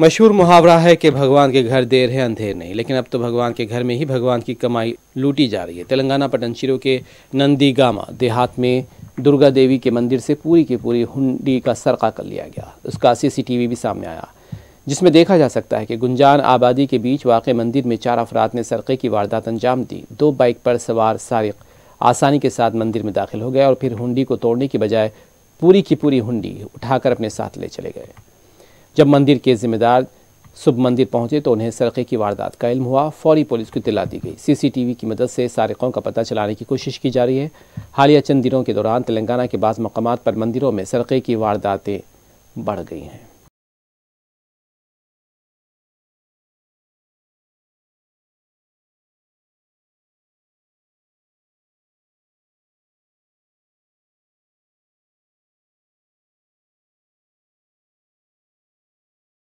मशहूर मुहावरा है कि भगवान के घर देर है अंधेर नहीं लेकिन अब तो भगवान के घर में ही भगवान की कमाई लूटी जा रही है तेलंगाना पटनचिरों के नंदीगामा देहात में दुर्गा देवी के मंदिर से पूरी की पूरी हुंडी का सरका कर लिया गया उसका सीसीटीवी भी सामने आया जिसमें देखा जा सकता है कि गुंजान आबादी के बीच वाक़ मंदिर में चार अफराद ने सरक़े की वारदात अंजाम दी दो बाइक पर सवार सारिक आसानी के साथ मंदिर में दाखिल हो गए और फिर हुंडी को तोड़ने के बजाय पूरी की पूरी हुंडी उठाकर अपने साथ ले चले गए जब मंदिर के जिम्मेदार सुबह मंदिर पहुंचे तो उन्हें सरक़े की वारदात का इल्म हुआ फौरी पुलिस को दिला दी गई सीसीटीवी की मदद से सारकों का पता चलाने की कोशिश की जा रही है हालिया चंद दिनों के दौरान तेलंगाना के बाद मकाम पर मंदिरों में सरक़े की वारदातें बढ़ गई हैं